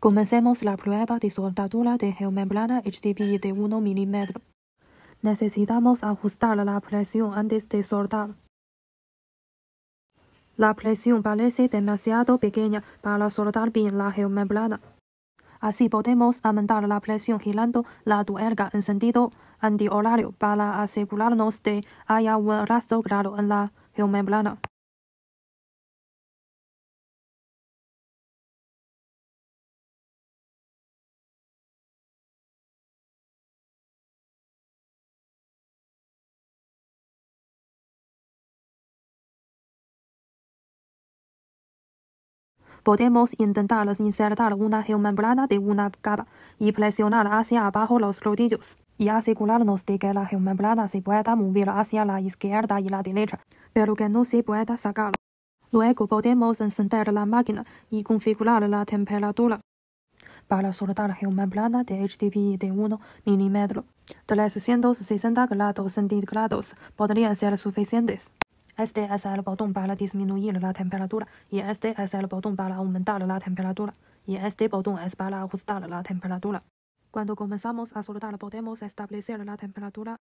Comencemos la prueba de soldadura de geomembrana HDP de 1 mm. Necesitamos ajustar la presión antes de soldar. La presión parece demasiado pequeña para soldar bien la geomembrana. Así podemos aumentar la presión girando la tuerca en sentido antihorario para asegurarnos de haya un rastro grado en la geomembrana. Podemos intentar insertar una geomembrana de una capa y presionar hacia abajo los rodillos y asegurarnos de que la geomembrana se pueda mover hacia la izquierda y la derecha, pero que no se pueda sacar. Luego podemos encender la máquina y configurar la temperatura para soltar geomembrana de HDP de 1 mm. 360 grados centígrados podrían ser suficientes. Este es el botón para disminuir la temperatura y este es el botón para aumentar la temperatura y este botón es para ajustar la temperatura. Cuando comenzamos a soltar podemos establecer la temperatura.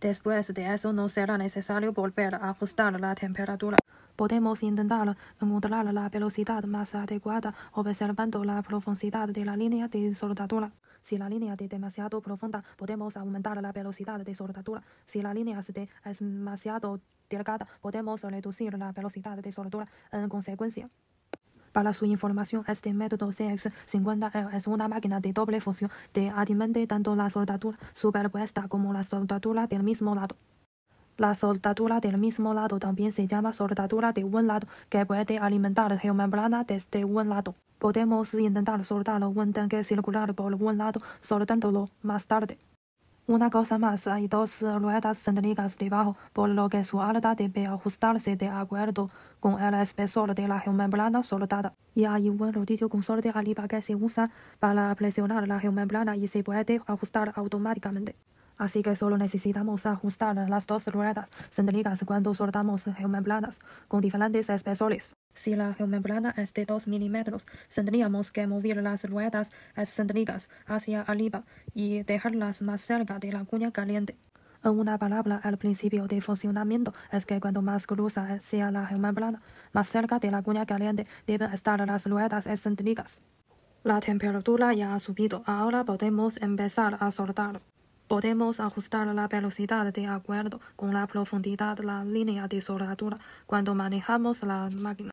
Después de eso no será necesario volver a ajustar la temperatura. Podemos intentar encontrar la velocidad más adecuada observando la profundidad de la línea de soldadura. Si la línea es demasiado profunda, podemos aumentar la velocidad de soldadura. Si la línea es, de, demasiado delgada, podemos reducir la velocidad de soldadura. En consecuencia, para su información, este método CX50L es una máquina de doble función de alimentar tanto la soldadura superpuesta como la soldadura del mismo lado. La soldadura del mismo lado también se llama soldadura de un lado, que puede alimentar la geomembrana desde un lado. Podemos intentar soldar un tanque circular por un lado, soltándolo más tarde. Una cosa más, hay dos ruedas centrícas debajo, por lo que su alta debe ajustarse de acuerdo con el espesor de la geomembrana soldada. Y hay un rodillo con sol de arriba que se usa para presionar la geomembrana y se puede ajustar automáticamente así que solo necesitamos ajustar las dos ruedas centrígicas cuando soldamos geomembranas con diferentes espesores. Si la geomembrana es de 2 milímetros, tendríamos que mover las ruedas excéntricas hacia arriba y dejarlas más cerca de la cuña caliente. En una palabra, el principio de funcionamiento es que cuando más gruesa sea la geomembrana, más cerca de la cuña caliente deben estar las ruedas excéntricas. La temperatura ya ha subido, ahora podemos empezar a soldar. Podemos ajustar la velocidad de acuerdo con la profundidad, la línea de soldadura, cuando manejamos la máquina.